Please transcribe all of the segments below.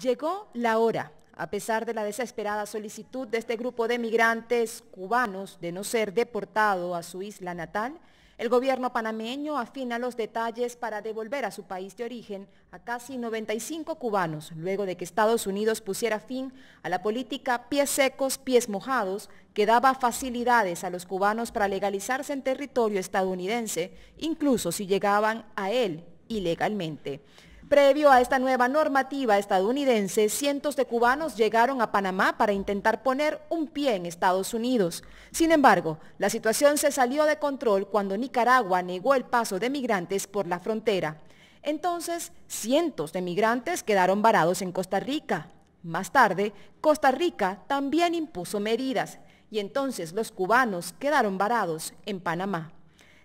Llegó la hora. A pesar de la desesperada solicitud de este grupo de migrantes cubanos de no ser deportado a su isla natal, el gobierno panameño afina los detalles para devolver a su país de origen a casi 95 cubanos, luego de que Estados Unidos pusiera fin a la política pies secos, pies mojados, que daba facilidades a los cubanos para legalizarse en territorio estadounidense, incluso si llegaban a él ilegalmente. Previo a esta nueva normativa estadounidense, cientos de cubanos llegaron a Panamá para intentar poner un pie en Estados Unidos. Sin embargo, la situación se salió de control cuando Nicaragua negó el paso de migrantes por la frontera. Entonces, cientos de migrantes quedaron varados en Costa Rica. Más tarde, Costa Rica también impuso medidas y entonces los cubanos quedaron varados en Panamá.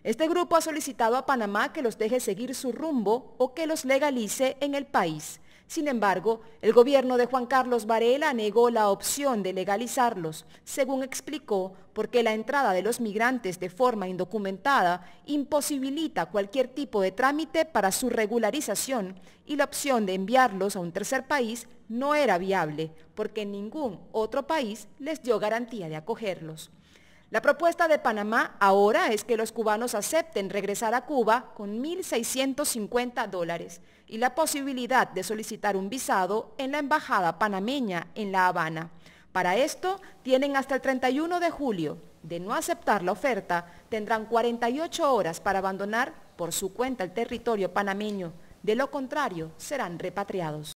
Este grupo ha solicitado a Panamá que los deje seguir su rumbo o que los legalice en el país. Sin embargo, el gobierno de Juan Carlos Varela negó la opción de legalizarlos, según explicó, porque la entrada de los migrantes de forma indocumentada imposibilita cualquier tipo de trámite para su regularización y la opción de enviarlos a un tercer país no era viable, porque ningún otro país les dio garantía de acogerlos. La propuesta de Panamá ahora es que los cubanos acepten regresar a Cuba con 1.650 dólares y la posibilidad de solicitar un visado en la Embajada panameña en La Habana. Para esto tienen hasta el 31 de julio. De no aceptar la oferta, tendrán 48 horas para abandonar por su cuenta el territorio panameño. De lo contrario, serán repatriados.